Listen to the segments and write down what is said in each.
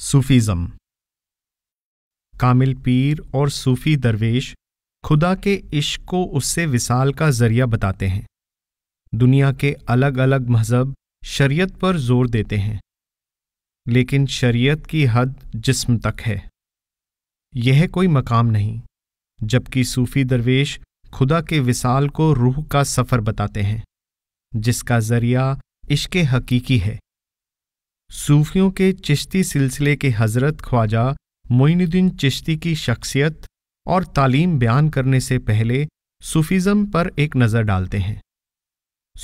Sufism कामिल पीर और सूफ़ी दरवेश खुदा के इश्क को उससे विसाल का ज़रिया बताते हैं दुनिया के अलग अलग मज़हब शरीयत पर जोर देते हैं लेकिन शरीयत की हद जिस्म तक है यह कोई मकाम नहीं जबकि सूफ़ी दरवेश खुदा के विसाल को रूह का सफ़र बताते हैं जिसका ज़रिया इश्क हकीकी है सूफियों के चिश्ती सिलसिले के हज़रत ख्वाजा मोइनुद्दीन चिश्ती की शख्सियत और तालीम बयान करने से पहले सूफिज़म पर एक नज़र डालते हैं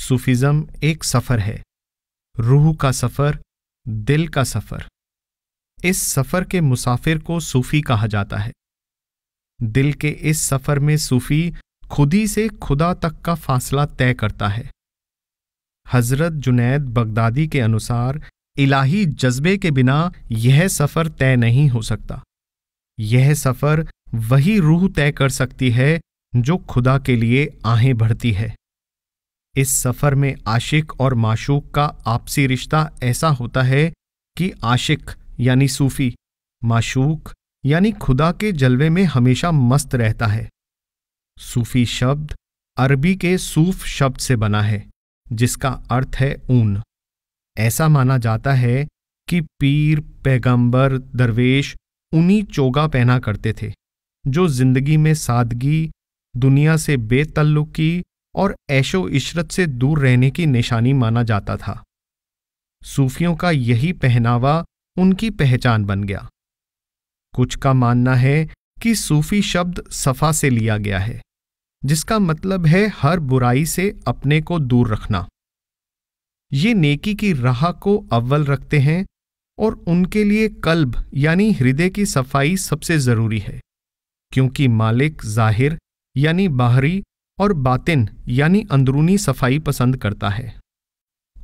सूफिज़म एक सफ़र है रूह का सफ़र दिल का सफ़र इस सफ़र के मुसाफिर को सूफ़ी कहा जाता है दिल के इस सफ़र में सूफ़ी खुदी से खुदा तक का फासला तय करता है हज़रत जुनैद बगदादी के अनुसार इलाही जज्बे के बिना यह सफ़र तय नहीं हो सकता यह सफ़र वही रूह तय कर सकती है जो खुदा के लिए आहें भरती है इस सफ़र में आशिक और माशूक का आपसी रिश्ता ऐसा होता है कि आशिक यानी सूफ़ी माशूक यानी खुदा के जलवे में हमेशा मस्त रहता है सूफ़ी शब्द अरबी के सूफ शब्द से बना है जिसका अर्थ है ऊन ऐसा माना जाता है कि पीर पैगंबर दरवेश उन्हीं चोगा पहना करते थे जो जिंदगी में सादगी दुनिया से बेतल्लुकी और ऐशो इशरत से दूर रहने की निशानी माना जाता था सूफियों का यही पहनावा उनकी पहचान बन गया कुछ का मानना है कि सूफी शब्द सफा से लिया गया है जिसका मतलब है हर बुराई से अपने को दूर रखना ये नेकी की राह को अव्वल रखते हैं और उनके लिए कल्ब यानी हृदय की सफाई सबसे ज़रूरी है क्योंकि मालिक जाहिर यानी बाहरी और बातिन यानी अंदरूनी सफाई पसंद करता है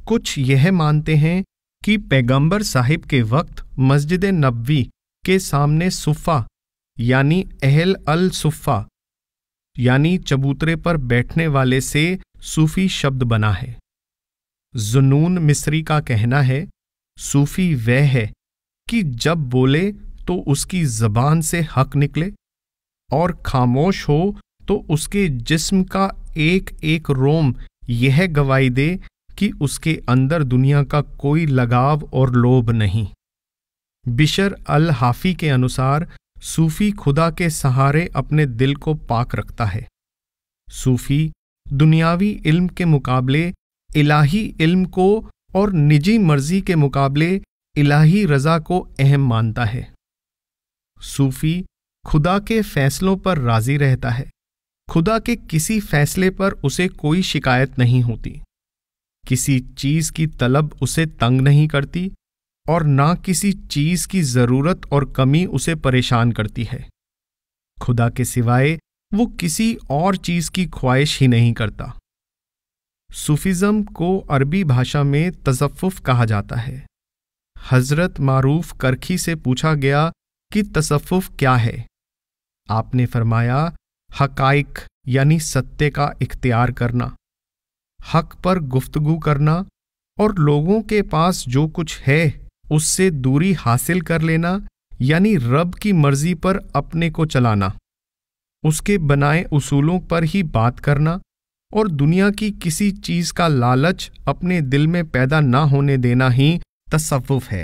कुछ यह मानते हैं कि पैगंबर साहिब के वक्त मस्जिद नबवी के सामने सुफ़ा यानी अहल अल सुफ़ा यानी चबूतरे पर बैठने वाले से सूफी शब्द बना है जुनून मिस्री का कहना है सूफी वह है कि जब बोले तो उसकी जबान से हक निकले और खामोश हो तो उसके जिस्म का एक एक रोम यह गवाही दे कि उसके अंदर दुनिया का कोई लगाव और लोभ नहीं बिशर अल हाफी के अनुसार सूफी खुदा के सहारे अपने दिल को पाक रखता है सूफी दुनियावी इल्म के मुकाबले इलाही इल्म को और निजी मर्जी के मुकाबले इलाही रजा को अहम मानता है सूफी खुदा के फैसलों पर राजी रहता है खुदा के किसी फैसले पर उसे कोई शिकायत नहीं होती किसी चीज की तलब उसे तंग नहीं करती और ना किसी चीज की जरूरत और कमी उसे परेशान करती है खुदा के सिवाय वो किसी और चीज की ख्वाहिश ही नहीं करता सूफ़िज़म को अरबी भाषा में तसफ़ कहा जाता है हज़रत मारूफ करखी से पूछा गया कि तसफ़ क्या है आपने फरमाया हकाइक यानी सत्य का इख्तियार करना हक पर गुफ्तगु करना और लोगों के पास जो कुछ है उससे दूरी हासिल कर लेना यानी रब की मर्जी पर अपने को चलाना उसके बनाए उसूलों पर ही बात करना और दुनिया की किसी चीज़ का लालच अपने दिल में पैदा ना होने देना ही तसव्वुफ है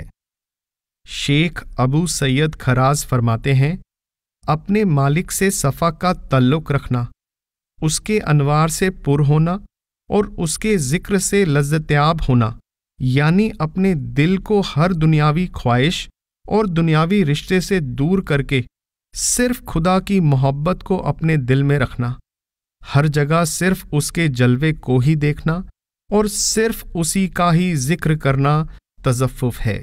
शेख अबू सैयद खराज फरमाते हैं अपने मालिक से सफ़ा का तल्लुक रखना उसके अनवार से पुर होना और उसके ज़िक्र से लज्जतयाब होना यानी अपने दिल को हर दुनियावी ख्वाहिश और दुनियावी रिश्ते से दूर करके सिर्फ खुदा की मोहब्बत को अपने दिल में रखना हर जगह सिर्फ उसके जलवे को ही देखना और सिर्फ उसी का ही जिक्र करना तजफ़ है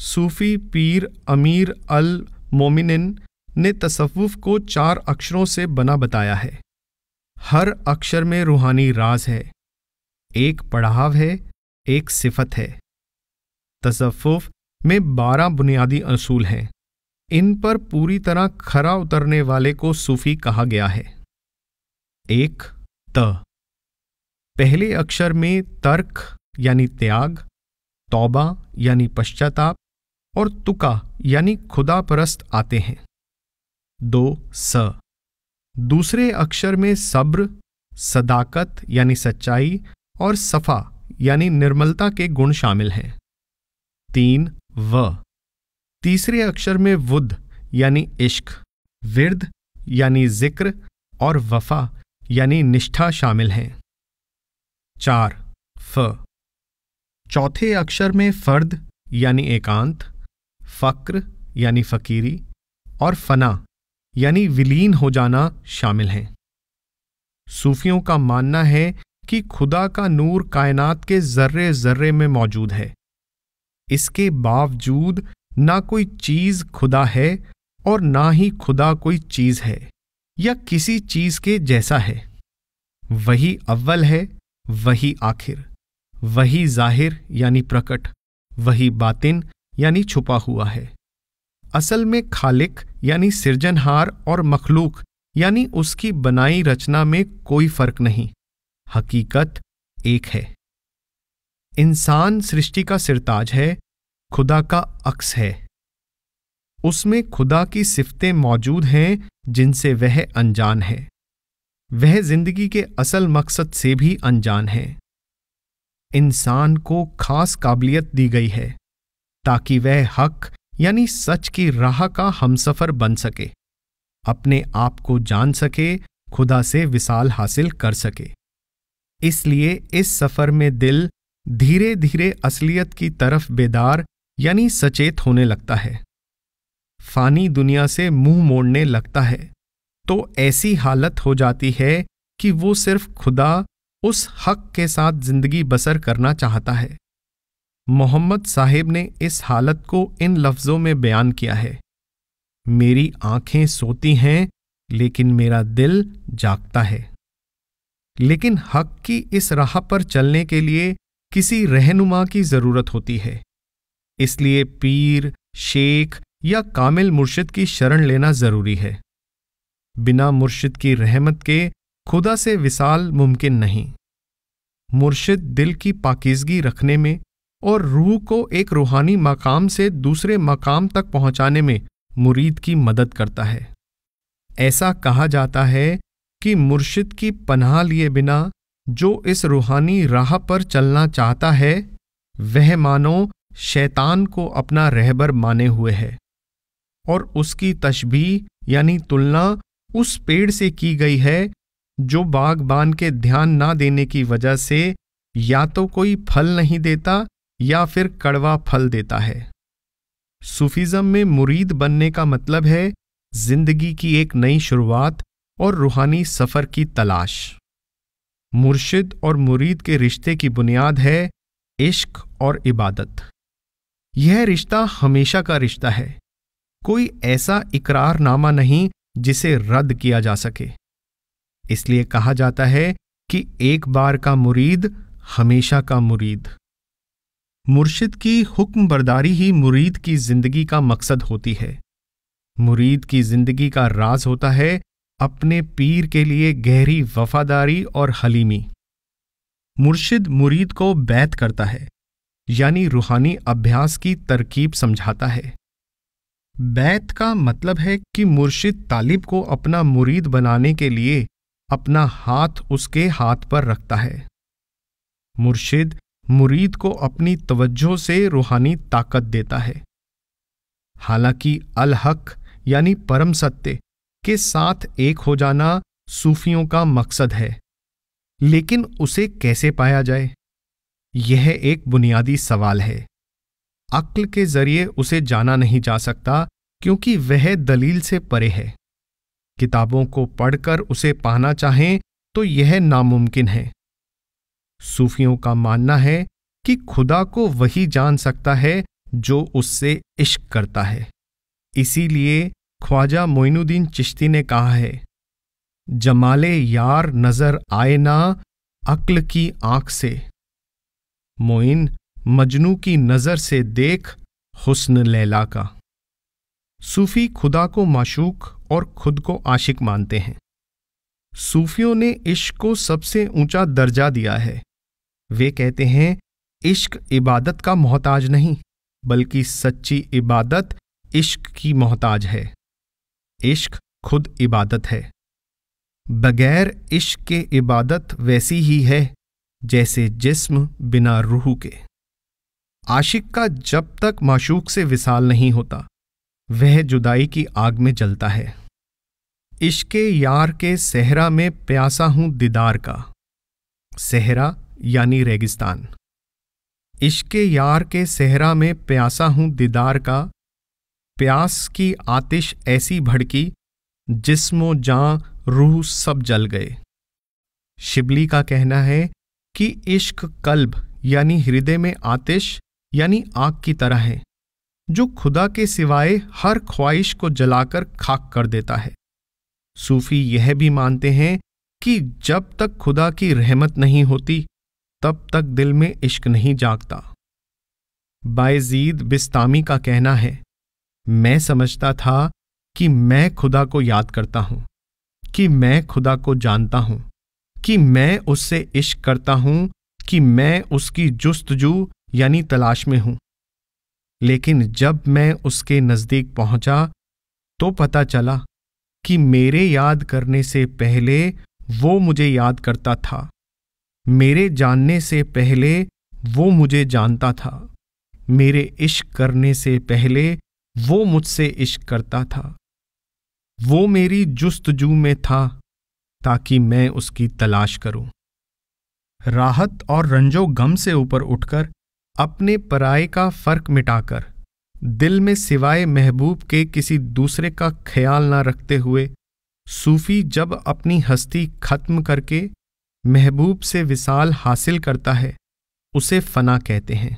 सूफी पीर अमीर अल मोमिन ने तसव्वुफ को चार अक्षरों से बना बताया है हर अक्षर में रूहानी राज है एक पढ़ाव है एक सिफत है तसव्वुफ में बारह बुनियादी असूल हैं इन पर पूरी तरह खरा उतरने वाले को सूफी कहा गया है एक त पहले अक्षर में तर्क यानी त्याग तौबा यानी पश्चाताप और तुका यानी खुदा परस्त आते हैं दो स दूसरे अक्षर में सब्र सदाकत यानी सच्चाई और सफ़ा यानी निर्मलता के गुण शामिल हैं तीन व तीसरे अक्षर में वुद यानी इश्क विर्द यानी जिक्र और वफा यानी निष्ठा शामिल हैं चार फ चौथे अक्षर में फर्द यानी एकांत फ़क्र यानी फ़कीरी और फना यानी विलीन हो जाना शामिल हैं सूफियों का मानना है कि खुदा का नूर कायनात के जर्रे जर्रे में मौजूद है इसके बावजूद ना कोई चीज़ खुदा है और ना ही खुदा कोई चीज़ है या किसी चीज के जैसा है वही अव्वल है वही आखिर वही जाहिर यानी प्रकट वही बातिन यानी छुपा हुआ है असल में खालिक यानी सृजनहार और मखलूक यानी उसकी बनाई रचना में कोई फर्क नहीं हकीकत एक है इंसान सृष्टि का सिरताज है खुदा का अक्स है उसमें खुदा की सिफतें मौजूद हैं जिनसे वह अनजान है वह जिंदगी के असल मकसद से भी अनजान है इंसान को खास काबिलियत दी गई है ताकि वह हक यानी सच की राह का हमसफर बन सके अपने आप को जान सके खुदा से विशाल हासिल कर सके इसलिए इस सफर में दिल धीरे धीरे असलियत की तरफ बेदार यानी सचेत होने लगता है फानी दुनिया से मुंह मोड़ने लगता है तो ऐसी हालत हो जाती है कि वो सिर्फ खुदा उस हक के साथ जिंदगी बसर करना चाहता है मोहम्मद साहेब ने इस हालत को इन लफ्ज़ों में बयान किया है मेरी आंखें सोती हैं लेकिन मेरा दिल जागता है लेकिन हक की इस राह पर चलने के लिए किसी रहनुमा की ज़रूरत होती है इसलिए पीर शेख या कामिल मुर्शिद की शरण लेना ज़रूरी है बिना मुर्शिद की रहमत के खुदा से विसाल मुमकिन नहीं मुर्शिद दिल की पाकिजगी रखने में और रूह को एक रूहानी मकाम से दूसरे मकाम तक पहुंचाने में मुरीद की मदद करता है ऐसा कहा जाता है कि मुर्शिद की पनाह लिए बिना जो इस रूहानी राह पर चलना चाहता है वह मानो शैतान को अपना रहबर माने हुए है और उसकी तशबी यानी तुलना उस पेड़ से की गई है जो बागबान के ध्यान ना देने की वजह से या तो कोई फल नहीं देता या फिर कड़वा फल देता है सूफीज़म में मुरीद बनने का मतलब है जिंदगी की एक नई शुरुआत और रूहानी सफ़र की तलाश मुर्शिद और मुरीद के रिश्ते की बुनियाद है इश्क और इबादत यह रिश्ता हमेशा का रिश्ता है कोई ऐसा इकरारनामा नहीं जिसे रद्द किया जा सके इसलिए कहा जाता है कि एक बार का मुरीद हमेशा का मुरीद मुर्शिद की हुक्म बर्दारी ही मुरीद की जिंदगी का मकसद होती है मुरीद की जिंदगी का राज होता है अपने पीर के लिए गहरी वफादारी और हलीमी मुर्शिद मुरीद को बैत करता है यानी रूहानी अभ्यास की तरकीब समझाता है बैत का मतलब है कि मुर्शिद तालिब को अपना मुरीद बनाने के लिए अपना हाथ उसके हाथ पर रखता है मुर्शिद मुरीद को अपनी तवज्जो से रूहानी ताकत देता है हालांकि अलहक यानी परम सत्य के साथ एक हो जाना सूफियों का मकसद है लेकिन उसे कैसे पाया जाए यह एक बुनियादी सवाल है अक्ल के जरिए उसे जाना नहीं जा सकता क्योंकि वह दलील से परे है किताबों को पढ़कर उसे पाना चाहें तो यह नामुमकिन है सूफियों का मानना है कि खुदा को वही जान सकता है जो उससे इश्क करता है इसीलिए ख्वाजा मोइनुद्दीन चिश्ती ने कहा है जमाले यार नजर आए ना अक्ल की आंख से मोइन मजनू की नज़र से देख हुस्न लैला का सूफ़ी खुदा को माशूक और खुद को आशिक मानते हैं सूफियों ने इश्क को सबसे ऊंचा दर्जा दिया है वे कहते हैं इश्क इबादत का मोहताज नहीं बल्कि सच्ची इबादत इश्क की मोहताज है इश्क खुद इबादत है बगैर इश्क के इबादत वैसी ही है जैसे जिस्म बिना रूह के आशिक का जब तक माशूक से विसाल नहीं होता वह जुदाई की आग में जलता है इश्के यार के सहरा में प्यासा हूं दीदार का सहरा यानी रेगिस्तान इश्के यार के सहरा में प्यासा हूं दीदार का प्यास की आतिश ऐसी भड़की जिस्मो जां रूह सब जल गए शिबली का कहना है कि इश्क कल्ब यानी हृदय में आतिश यानी आग की तरह है जो खुदा के सिवाय हर ख्वाहिश को जलाकर खाक कर देता है सूफी यह भी मानते हैं कि जब तक खुदा की रहमत नहीं होती तब तक दिल में इश्क नहीं जागता बायजीद बिस्तामी का कहना है मैं समझता था कि मैं खुदा को याद करता हूं कि मैं खुदा को जानता हूं कि मैं उससे इश्क करता हूं कि मैं उसकी जुस्तजू यानी तलाश में हूं लेकिन जब मैं उसके नज़दीक पहुंचा तो पता चला कि मेरे याद करने से पहले वो मुझे याद करता था मेरे जानने से पहले वो मुझे जानता था मेरे इश्क करने से पहले वो मुझसे इश्क करता था वो मेरी जुस्तजू में था ताकि मैं उसकी तलाश करूं राहत और रंजो गम से ऊपर उठकर अपने पराए का फर्क मिटाकर दिल में सिवाय महबूब के किसी दूसरे का ख्याल ना रखते हुए सूफी जब अपनी हस्ती खत्म करके महबूब से विसाल हासिल करता है उसे फना कहते हैं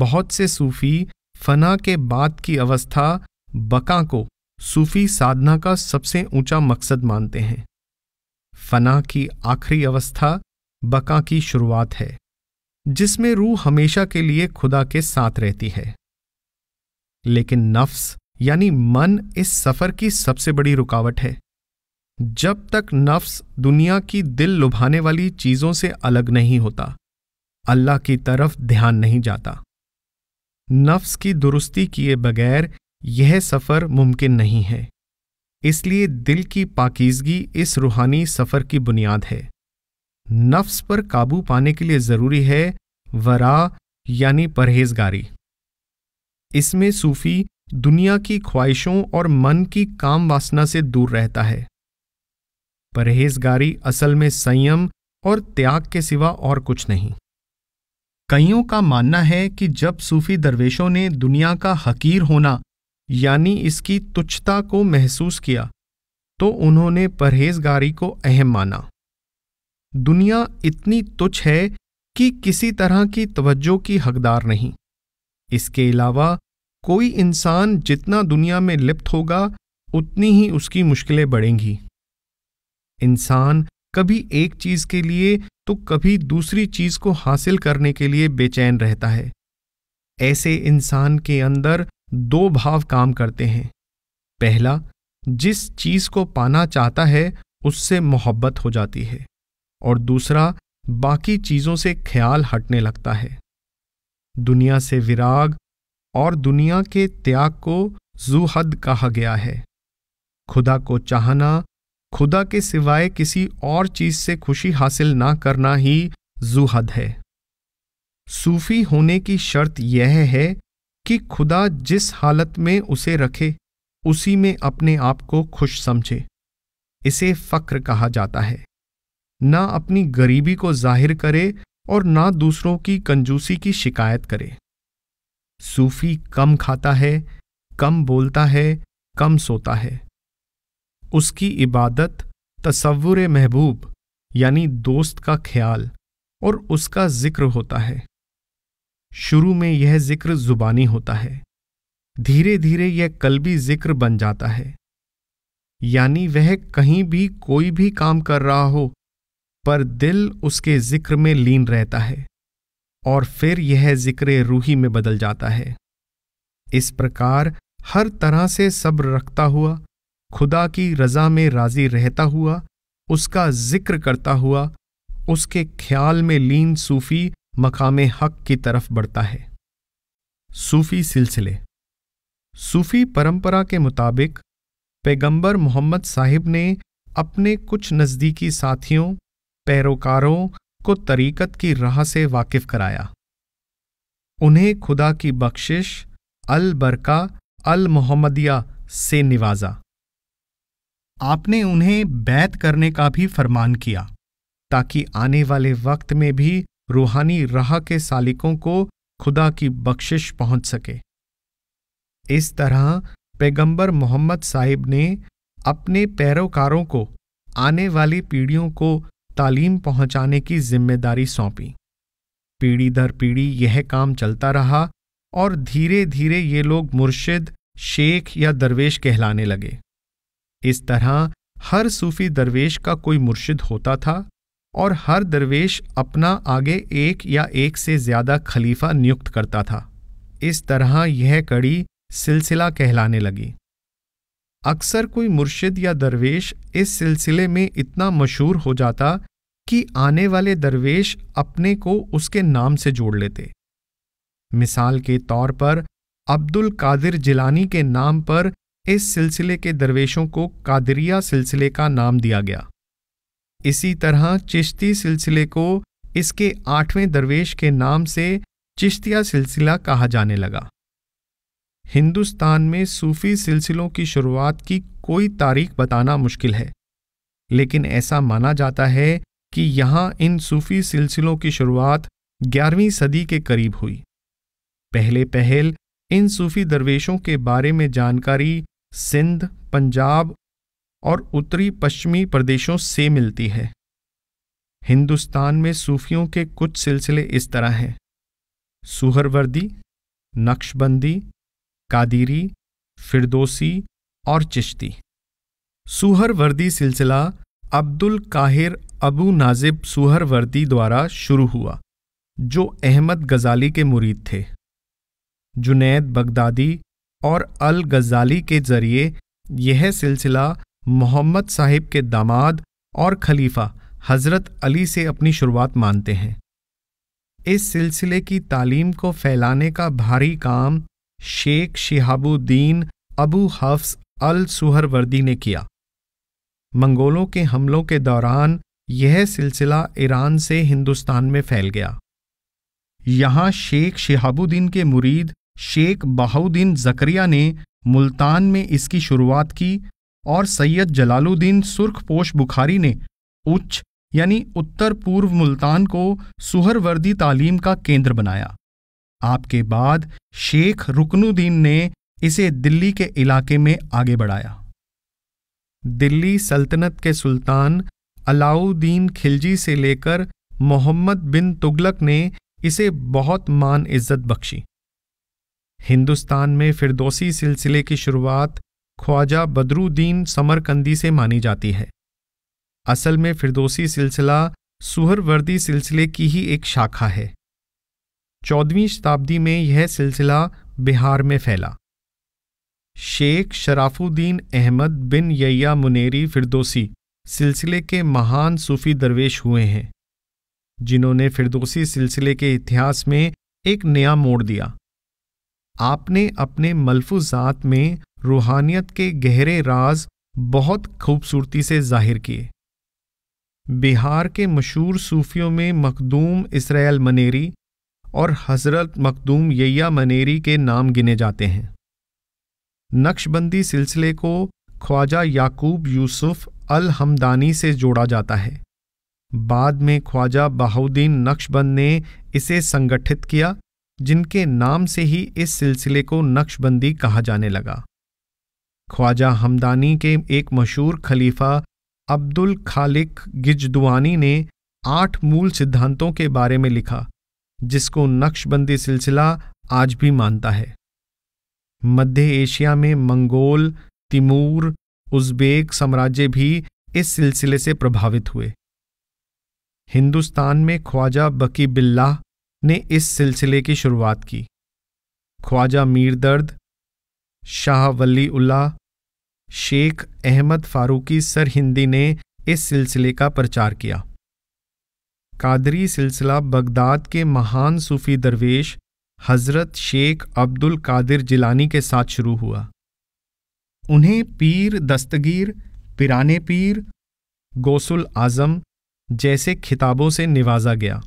बहुत से सूफी फना के बाद की अवस्था बका को सूफी साधना का सबसे ऊंचा मकसद मानते हैं फना की आखिरी अवस्था बका की शुरुआत है जिसमें रूह हमेशा के लिए खुदा के साथ रहती है लेकिन नफ्स यानी मन इस सफर की सबसे बड़ी रुकावट है जब तक नफ्स दुनिया की दिल लुभाने वाली चीजों से अलग नहीं होता अल्लाह की तरफ ध्यान नहीं जाता नफ्स की दुरुस्ती किए बगैर यह सफर मुमकिन नहीं है इसलिए दिल की पाकिजगी इस रूहानी सफर की बुनियाद है नफ्स पर काबू पाने के लिए ज़रूरी है वरा यानी परहेजगारी इसमें सूफी दुनिया की ख्वाहिशों और मन की काम वासना से दूर रहता है परहेजगारी असल में संयम और त्याग के सिवा और कुछ नहीं कईयों का मानना है कि जब सूफी दरवेशों ने दुनिया का हकीर होना यानी इसकी तुच्छता को महसूस किया तो उन्होंने परहेजगारी को अहम माना दुनिया इतनी तुच्छ है कि किसी तरह की तवज्जो की हकदार नहीं इसके अलावा कोई इंसान जितना दुनिया में लिप्त होगा उतनी ही उसकी मुश्किलें बढ़ेंगी इंसान कभी एक चीज के लिए तो कभी दूसरी चीज को हासिल करने के लिए बेचैन रहता है ऐसे इंसान के अंदर दो भाव काम करते हैं पहला जिस चीज को पाना चाहता है उससे मोहब्बत हो जाती है और दूसरा बाकी चीज़ों से ख्याल हटने लगता है दुनिया से विराग और दुनिया के त्याग को जूहद कहा गया है खुदा को चाहना खुदा के सिवाय किसी और चीज से खुशी हासिल ना करना ही जूहद है सूफी होने की शर्त यह है कि खुदा जिस हालत में उसे रखे उसी में अपने आप को खुश समझे इसे फ़क्र कहा जाता है ना अपनी गरीबी को जाहिर करे और ना दूसरों की कंजूसी की शिकायत करे सूफी कम खाता है कम बोलता है कम सोता है उसकी इबादत तस्वुर महबूब यानी दोस्त का ख्याल और उसका जिक्र होता है शुरू में यह जिक्र जुबानी होता है धीरे धीरे यह कलबी जिक्र बन जाता है यानी वह कहीं भी कोई भी काम कर रहा हो पर दिल उसके जिक्र में लीन रहता है और फिर यह जिक्र रूही में बदल जाता है इस प्रकार हर तरह से सब्र रखता हुआ खुदा की रजा में राजी रहता हुआ उसका जिक्र करता हुआ उसके ख्याल में लीन सूफी मकाम हक की तरफ बढ़ता है सूफी सिलसिले सूफी परंपरा के मुताबिक पैगंबर मोहम्मद साहिब ने अपने कुछ नज़दीकी साथियों पैरोकारों को तरीकत की राह से वाकिफ कराया उन्हें खुदा की बख्शिश अल बरका अल मोहम्मदिया से निवाजा आपने उन्हें बैत करने का भी फरमान किया ताकि आने वाले वक्त में भी रूहानी राह के सालिकों को खुदा की बख्शिश पहुंच सके इस तरह पैगंबर मोहम्मद साहिब ने अपने पैरोकारों को आने वाली पीढ़ियों को तालीम पहुंचाने की जिम्मेदारी सौंपी पीढ़ी दर पीढ़ी यह काम चलता रहा और धीरे धीरे ये लोग मुर्शिद शेख या दरवेश कहलाने लगे इस तरह हर सूफी दरवेश का कोई मुर्शिद होता था और हर दरवेश अपना आगे एक या एक से ज्यादा खलीफा नियुक्त करता था इस तरह यह कड़ी सिलसिला कहलाने लगी अक्सर कोई मुर्शिद या दरवेश इस सिलसिले में इतना मशहूर हो जाता कि आने वाले दरवेश अपने को उसके नाम से जोड़ लेते मिसाल के तौर पर अब्दुल कादिर जिलानी के नाम पर इस सिलसिले के दरवेशों को कादरिया सिलसिले का नाम दिया गया इसी तरह चिश्ती सिलसिले को इसके आठवें दरवेश के नाम से चिश्तिया सिलसिला कहा जाने लगा हिंदुस्तान में सूफ़ी सिलसिलों की शुरुआत की कोई तारीख बताना मुश्किल है लेकिन ऐसा माना जाता है कि यहां इन सूफ़ी सिलसिलों की शुरुआत ग्यारहवीं सदी के करीब हुई पहले पहल इन सूफ़ी दरवेशों के बारे में जानकारी सिंध पंजाब और उत्तरी पश्चिमी प्रदेशों से मिलती है हिंदुस्तान में सूफियों के कुछ सिलसिले इस तरह हैं सुहरवर्दी नक्शबंदी कादिरी फिरदोसी और चिश्ती वर्दी सिलसिला अब्दुल काहिर अबू नाजिब वर्दी द्वारा शुरू हुआ जो अहमद गजाली के मुरीद थे जुनैद बगदादी और अल गजाली के जरिए यह सिलसिला मोहम्मद साहिब के दामाद और खलीफा हज़रत अली से अपनी शुरुआत मानते हैं इस सिलसिले की तालीम को फैलाने का भारी काम शेख शिहाबुद्दीन अबू हफ्स अल सुहरवर्दी ने किया मंगोलों के हमलों के दौरान यह सिलसिला ईरान से हिंदुस्तान में फैल गया यहाँ शेख शिहाबुद्दीन के मुरीद शेख बहाउद्दीन जकरिया ने मुल्तान में इसकी शुरुआत की और सैयद जलालुद्दीन सुर्खपोश बुखारी ने उच्च यानी उत्तर पूर्व मुल्तान को सुहरवर्दी तालीम का केंद्र बनाया आपके बाद शेख रुकनुद्दीन ने इसे दिल्ली के इलाके में आगे बढ़ाया दिल्ली सल्तनत के सुल्तान अलाउद्दीन खिलजी से लेकर मोहम्मद बिन तुगलक ने इसे बहुत मान इज्जत बख्शी हिंदुस्तान में फिरदौसी सिलसिले की शुरुआत ख्वाजा बदरुद्दीन समरकंदी से मानी जाती है असल में फिरदौसी सिलसिला सुहरवर्दी सिलसिले की ही एक शाखा है चौदहवीं शताब्दी में यह सिलसिला बिहार में फैला शेख शराफुद्दीन अहमद बिन यैया मुनेरी फिरदोसी सिलसिले के महान सूफी दरवेश हुए हैं जिन्होंने फिरदोसी सिलसिले के इतिहास में एक नया मोड़ दिया आपने अपने मलफूजात में रूहानियत के गहरे राज बहुत खूबसूरती से जाहिर किए बिहार के मशहूर सूफियों में मखदूम इसराइल मनेरी और हज़रत मखदूम यैया मनेरी के नाम गिने जाते हैं नक्शबंदी सिलसिले को ख्वाजा याकूब यूसुफ अल हमदानी से जोड़ा जाता है बाद में ख्वाजा बहाउद्दीन नक्शबंद ने इसे संगठित किया जिनके नाम से ही इस सिलसिले को नक्शबंदी कहा जाने लगा ख्वाजा हमदानी के एक मशहूर खलीफा अब्दुल खालिक गिजदुआनी ने आठ मूल सिद्धांतों के बारे में लिखा जिसको नक्शबंदी सिलसिला आज भी मानता है मध्य एशिया में मंगोल तिमूर उज्बेक साम्राज्य भी इस सिलसिले से प्रभावित हुए हिंदुस्तान में ख्वाजा बकी बिल्लाह ने इस सिलसिले की शुरुआत की ख्वाजा मीरदर्द शाह वली उल्ला शेख अहमद फारूकी सरहिंदी ने इस सिलसिले का प्रचार किया कादरी सिलसिला बगदाद के महान सूफ़ी दरवेश हज़रत शेख अब्दुल कादिर जिलानी के साथ शुरू हुआ उन्हें पीर दस्तगीर पिराने पीर गोसुल आज़म जैसे खिताबों से निवाजा गया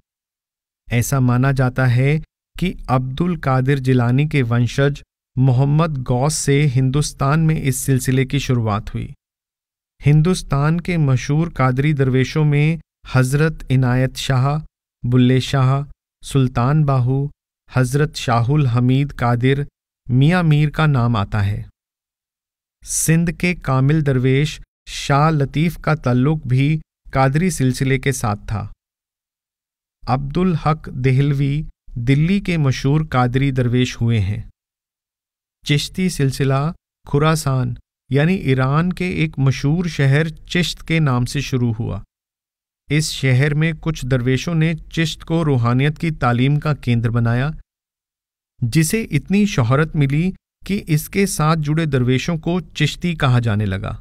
ऐसा माना जाता है कि अब्दुल कादिर जिलानी के वंशज मोहम्मद गौस से हिंदुस्तान में इस सिलसिले की शुरुआत हुई हिंदुस्तान के मशहूर कादरी दरवेशों में हज़रत इनायत शाह बुल्ले शाह सुल्तान बाहू हज़रत शाहुल हमीद कादिर मियाँ मीर का नाम आता है सिंध के कामिल दरवेश शाह लतीफ़ का तल्लुक भी कादरी सिलसिले के साथ था अब्दुल हक देहलवी दिल्ली के मशहूर कादरी दरवेश हुए हैं चिश्ती सिलसिला खुरासान यानी ईरान के एक मशहूर शहर चिश्त के नाम से शुरू हुआ इस शहर में कुछ दरवेशों ने चिश्त को रूहानियत की तालीम का केंद्र बनाया जिसे इतनी शोहरत मिली कि इसके साथ जुड़े दरवेशों को चिश्ती कहा जाने लगा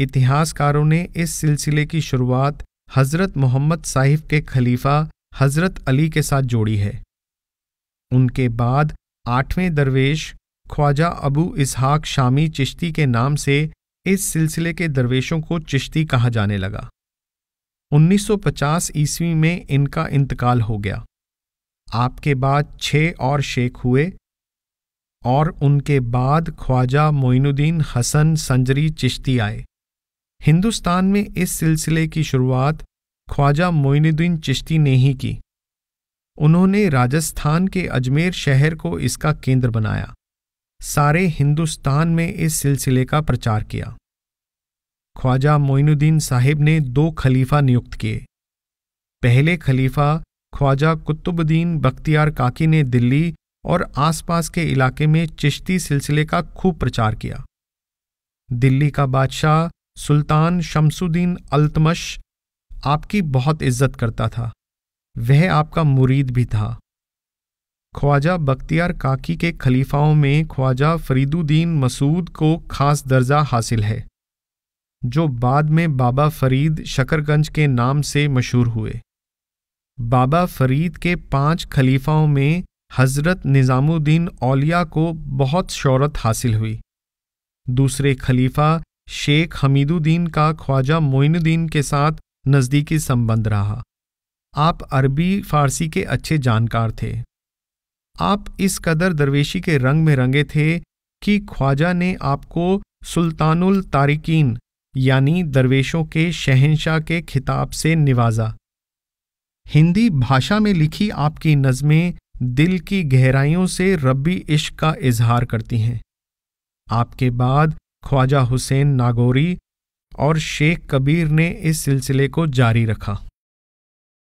इतिहासकारों ने इस सिलसिले की शुरुआत हज़रत मोहम्मद साहिब के खलीफा हज़रत अली के साथ जोड़ी है उनके बाद आठवें दरवेश ख्वाजा अबू इसहाक शामी चिश्ती के नाम से इस सिलसिले के दरवेशों को चिश्ती कहा जाने लगा 1950 ईस्वी में इनका इंतकाल हो गया आपके बाद छह और शेख हुए और उनके बाद ख्वाजा मोइनुद्दीन हसन संजरी चिश्ती आए हिंदुस्तान में इस सिलसिले की शुरुआत ख्वाजा मोइनुद्दीन चिश्ती ने ही की उन्होंने राजस्थान के अजमेर शहर को इसका केंद्र बनाया सारे हिंदुस्तान में इस सिलसिले का प्रचार किया ख्वाजा मोइनुद्दीन साहिब ने दो खलीफा नियुक्त किए पहले खलीफा ख्वाजा कुतुबुद्दीन बख्तियार काकी ने दिल्ली और आसपास के इलाके में चिश्ती सिलसिले का खूब प्रचार किया दिल्ली का बादशाह सुल्तान शमसुद्दीन अल्तमश आपकी बहुत इज्जत करता था वह आपका मुरीद भी था ख्वाजा बख्तियार काकी के खलीफाओं में ख्वाजा फरीदुद्दीन मसूद को खास दर्जा हासिल है जो बाद में बाबा फरीद शकरगंज के नाम से मशहूर हुए बाबा फरीद के पांच खलीफाओं में हज़रत निज़ामुद्दीन औलिया को बहुत शौहरत हासिल हुई दूसरे खलीफा शेख हमीदुद्दीन का ख्वाजा मोइनुद्दीन के साथ नज़दीकी संबंध रहा आप अरबी फारसी के अच्छे जानकार थे आप इस कदर दरवेशी के रंग में रंगे थे कि ख्वाजा ने आपको सुल्तानुल तारिकीन यानी दरवेशों के शहनशाह के खिताब से निवाजा हिंदी भाषा में लिखी आपकी नज़में दिल की गहराइयों से रब्बी इश्क का इजहार करती हैं आपके बाद ख्वाजा हुसैन नागौरी और शेख कबीर ने इस सिलसिले को जारी रखा